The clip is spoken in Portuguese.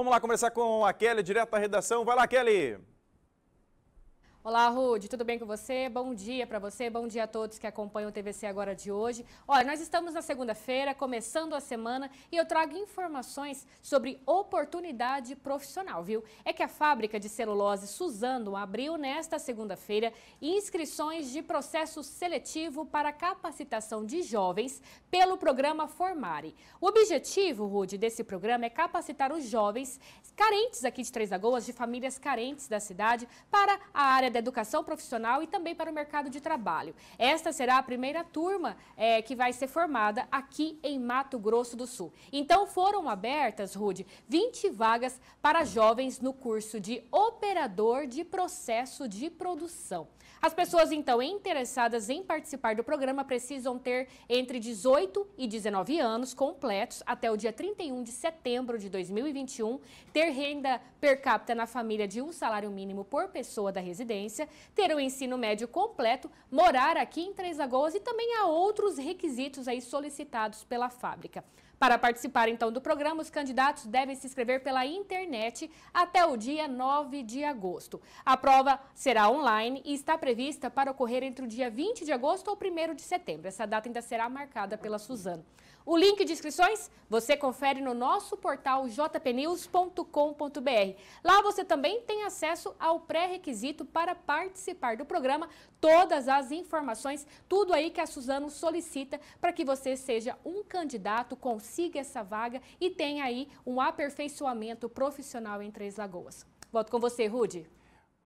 Vamos lá conversar com a Kelly, direto da redação. Vai lá, Kelly! Olá, Rude, tudo bem com você? Bom dia para você, bom dia a todos que acompanham o TVC Agora de hoje. Olha, nós estamos na segunda-feira, começando a semana, e eu trago informações sobre oportunidade profissional, viu? É que a fábrica de celulose Suzano abriu nesta segunda-feira inscrições de processo seletivo para capacitação de jovens pelo programa Formare. O objetivo, Rude, desse programa é capacitar os jovens carentes aqui de Três Lagoas, de famílias carentes da cidade, para a área da educação profissional e também para o mercado de trabalho. Esta será a primeira turma é, que vai ser formada aqui em Mato Grosso do Sul. Então foram abertas, Rude, 20 vagas para jovens no curso de operador de processo de produção. As pessoas, então, interessadas em participar do programa precisam ter entre 18 e 19 anos completos até o dia 31 de setembro de 2021, ter renda per capita na família de um salário mínimo por pessoa da residência residência, ter o um ensino médio completo, morar aqui em Três Lagoas e também há outros requisitos aí solicitados pela fábrica. Para participar então do programa, os candidatos devem se inscrever pela internet até o dia 9 de agosto. A prova será online e está prevista para ocorrer entre o dia 20 de agosto ou 1 de setembro. Essa data ainda será marcada pela Suzano. O link de inscrições você confere no nosso portal jpnews.com.br. Lá você também tem acesso ao pré-requisito para para participar do programa, todas as informações, tudo aí que a Suzano solicita para que você seja um candidato, consiga essa vaga e tenha aí um aperfeiçoamento profissional em Três Lagoas. Volto com você, Rude.